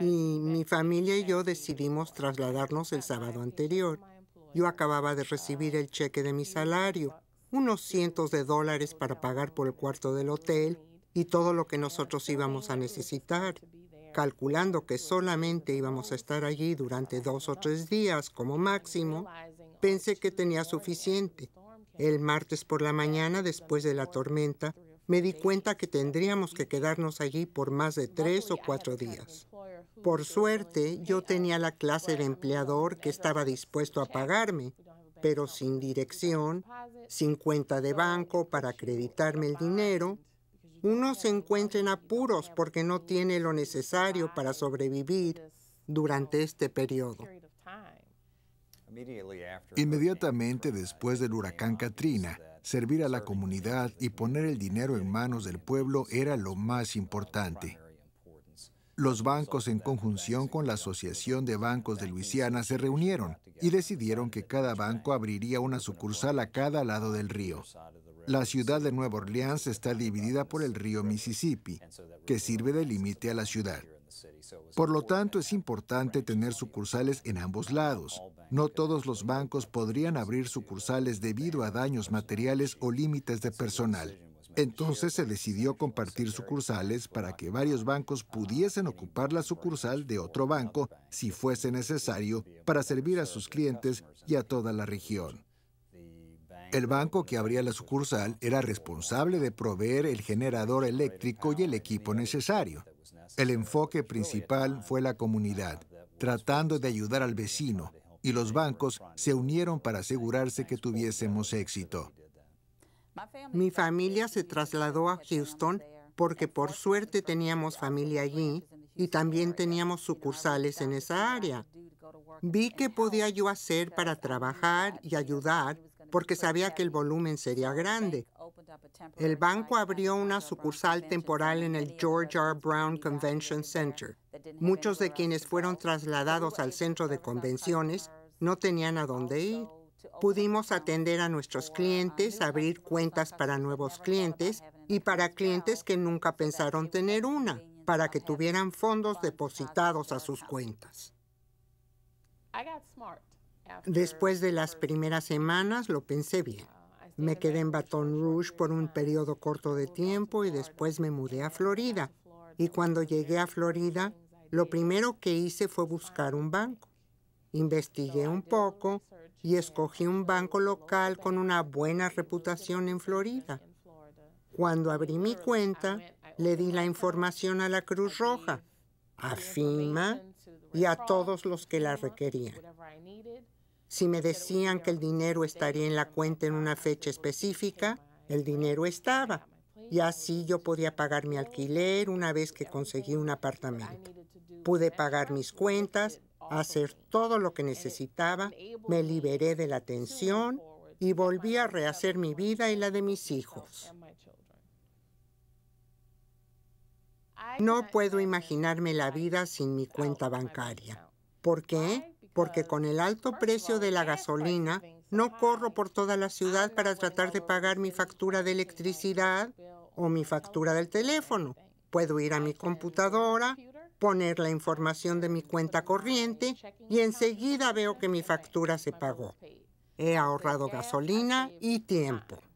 Y mi familia y yo decidimos trasladarnos el sábado anterior. Yo acababa de recibir el cheque de mi salario, unos cientos de dólares para pagar por el cuarto del hotel y todo lo que nosotros íbamos a necesitar, calculando que solamente íbamos a estar allí durante dos o tres días como máximo, pensé que tenía suficiente. El martes por la mañana, después de la tormenta, me di cuenta que tendríamos que quedarnos allí por más de tres o cuatro días. Por suerte, yo tenía la clase de empleador que estaba dispuesto a pagarme, pero sin dirección, sin cuenta de banco para acreditarme el dinero. Uno se encuentra en apuros porque no tiene lo necesario para sobrevivir durante este periodo. Inmediatamente después del huracán Katrina, Servir a la comunidad y poner el dinero en manos del pueblo era lo más importante. Los bancos en conjunción con la Asociación de Bancos de Luisiana se reunieron y decidieron que cada banco abriría una sucursal a cada lado del río. La ciudad de Nueva Orleans está dividida por el río Mississippi, que sirve de límite a la ciudad. Por lo tanto, es importante tener sucursales en ambos lados, no todos los bancos podrían abrir sucursales debido a daños materiales o límites de personal. Entonces se decidió compartir sucursales para que varios bancos pudiesen ocupar la sucursal de otro banco si fuese necesario para servir a sus clientes y a toda la región. El banco que abría la sucursal era responsable de proveer el generador eléctrico y el equipo necesario. El enfoque principal fue la comunidad, tratando de ayudar al vecino, y los bancos se unieron para asegurarse que tuviésemos éxito. Mi familia se trasladó a Houston porque por suerte teníamos familia allí y también teníamos sucursales en esa área. Vi qué podía yo hacer para trabajar y ayudar porque sabía que el volumen sería grande el banco abrió una sucursal temporal en el George R. Brown Convention Center. Muchos de quienes fueron trasladados al centro de convenciones no tenían a dónde ir. Pudimos atender a nuestros uh, clientes, abrir cuentas para nuevos clientes y para clientes que nunca pensaron tener una, para que tuvieran fondos depositados a sus cuentas. Después de las primeras semanas lo pensé bien. Me quedé en Baton Rouge por un periodo corto de tiempo y después me mudé a Florida. Y cuando llegué a Florida, lo primero que hice fue buscar un banco. Investigué un poco y escogí un banco local con una buena reputación en Florida. Cuando abrí mi cuenta, le di la información a la Cruz Roja, a FIMA y a todos los que la requerían. Si me decían que el dinero estaría en la cuenta en una fecha específica, el dinero estaba. Y así yo podía pagar mi alquiler una vez que conseguí un apartamento. Pude pagar mis cuentas, hacer todo lo que necesitaba, me liberé de la tensión y volví a rehacer mi vida y la de mis hijos. No puedo imaginarme la vida sin mi cuenta bancaria. ¿Por qué? porque con el alto precio de la gasolina no corro por toda la ciudad para tratar de pagar mi factura de electricidad o mi factura del teléfono. Puedo ir a mi computadora, poner la información de mi cuenta corriente y enseguida veo que mi factura se pagó. He ahorrado gasolina y tiempo.